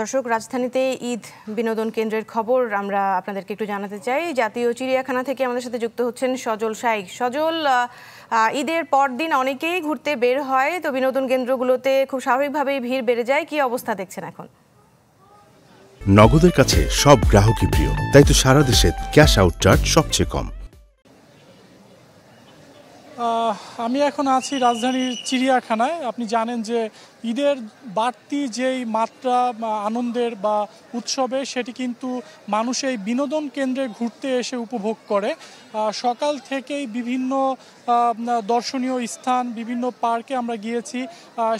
দর্শক রাজধানীতে ঈদ বিনোদন কেন্দ্রের খবর আমরা আপনাদেরকে একটু জানাতে চাই জাতীয় চিড়িয়াখানা থেকে আমাদের সাথে যুক্ত হচ্ছেন সজল সাইক সজল ঈদের পরদিন অনেকেই ঘুরতে বের হয় তো বিনোদন কেন্দ্রগুলোতে খুব স্বাভাবিকভাবেই ভিড় বেড়ে যায় কি অবস্থা দেখছেন এখন নগদের কাছে সব গ্রাহকই প্রিয় তাই তো সারা দেশে ক্যাশ আউট চার্জ সবচেয়ে কম আমি এখন আছি রাজধানীর চিড়িয়াখানায় আপনি জানেন যে ঈদের বাড়তি যেই মাত্রা আনন্দের বা উৎসবে সেটি কিন্তু মানুষ এই বিনোদন কেন্দ্রে ঘুরতে এসে উপভোগ করে সকাল থেকেই বিভিন্ন দর্শনীয় স্থান বিভিন্ন পার্কে আমরা গিয়েছি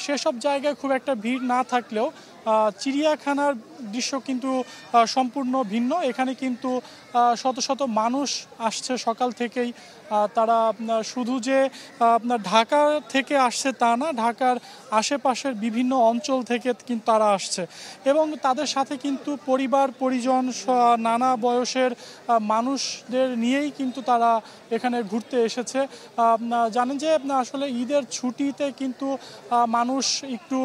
সেসব জায়গায় খুব একটা ভিড় না থাকলেও চিড়িয়াখানার দৃশ্য কিন্তু সম্পূর্ণ ভিন্ন এখানে কিন্তু শত শত মানুষ আসছে সকাল থেকেই তারা শুধু যে আপনার ঢাকা থেকে আসছে তা না ঢাকার আশেপাশের বিভিন্ন অঞ্চল থেকে কিন্তু তারা আসছে এবং তাদের সাথে কিন্তু পরিবার পরিজন নানা বয়সের মানুষদের নিয়েই কিন্তু তারা এখানে ঘুরতে এসেছে জানেন যে আসলে ঈদের ছুটিতে কিন্তু মানুষ একটু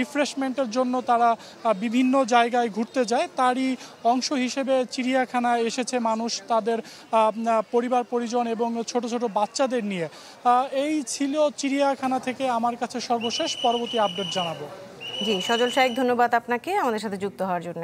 রিফ্রেশমেন্টের জন্য তারা বিভিন্ন জায়গায় ঘুরতে যায় তারই অংশ হিসেবে চিড়িয়াখানায় এসেছে মানুষ তাদের পরিবার পরিজন এবং ছোট ছোট বাচ্চাদের নিয়ে এই ছিল চিড়িয়াখানা থেকে আমার কাছে সর্বশেষ পরবর্তী আপডেট জানাবো জি সজল সাহেব ধন্যবাদ আপনাকে আমাদের সাথে যুক্ত হওয়ার জন্য